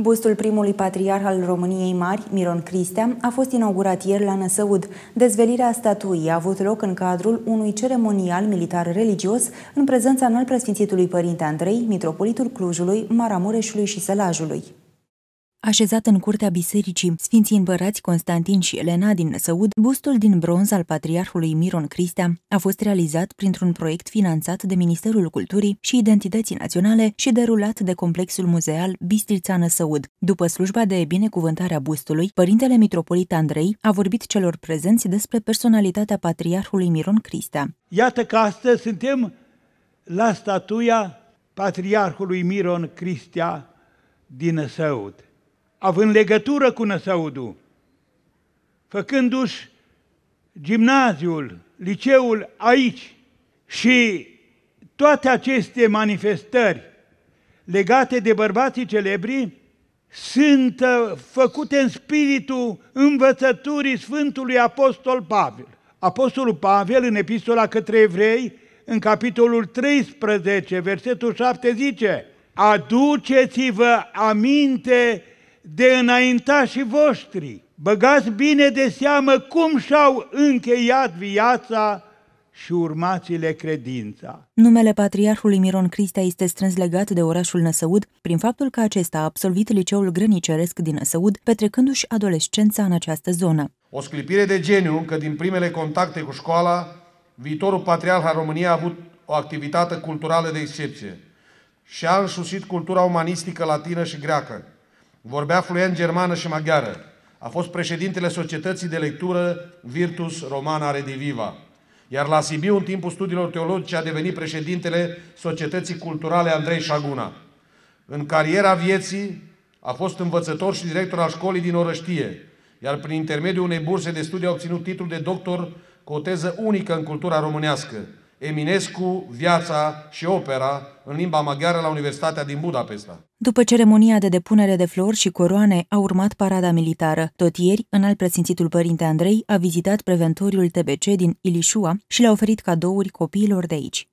Bustul primului patriarh al României Mari, Miron Cristea, a fost inaugurat ieri la Năsăud. Dezvelirea statuii a avut loc în cadrul unui ceremonial militar religios în prezența înalt preasfințitului părinte Andrei, mitropolitul Clujului, Maramureșului și Sălajului. Așezat în curtea bisericii Sfinții Împărați Constantin și Elena din Săud, bustul din bronz al patriarhului Miron Cristea a fost realizat printr-un proiect finanțat de Ministerul Culturii și Identității Naționale și derulat de Complexul Muzeal Bistrița Năsăud. După slujba de binecuvântare a bustului, Părintele Mitropolit Andrei a vorbit celor prezenți despre personalitatea patriarhului Miron Cristea. Iată că astăzi suntem la statuia patriarhului Miron Cristea din Năsăud având legătură cu Năsăudu, făcându-și gimnaziul, liceul aici și toate aceste manifestări legate de bărbații celebri sunt uh, făcute în spiritul învățăturii Sfântului Apostol Pavel. Apostolul Pavel, în epistola către evrei, în capitolul 13, versetul 7, zice Aduceți-vă aminte de înaintașii voștri. Băgați bine de seamă cum și-au încheiat viața și urmați-le credința. Numele patriarhului Miron Cristea este strâns legat de orașul Năsăud prin faptul că acesta a absolvit liceul grăniceresc din Năsăud, petrecându-și adolescența în această zonă. O sclipire de geniu că din primele contacte cu școala, viitorul patriarh al României a avut o activitate culturală de excepție și a însușit cultura umanistică latină și greacă, Vorbea fluent germană și maghiară. A fost președintele societății de lectură Virtus Romana Rediviva. Iar la Sibiu, în timpul studiilor teologice, a devenit președintele Societății Culturale Andrei Șaguna. În cariera vieții a fost învățător și director al școlii din Orăștie, iar prin intermediul unei burse de studii a obținut titlul de doctor cu o teză unică în cultura românească – Eminescu, Viața și Opera în limba maghiară la Universitatea din Budapesta. După ceremonia de depunere de flori și coroane a urmat parada militară. Tot ieri, al prețințitul părinte Andrei a vizitat preventoriul TBC din Ilișua și le-a oferit cadouri copiilor de aici.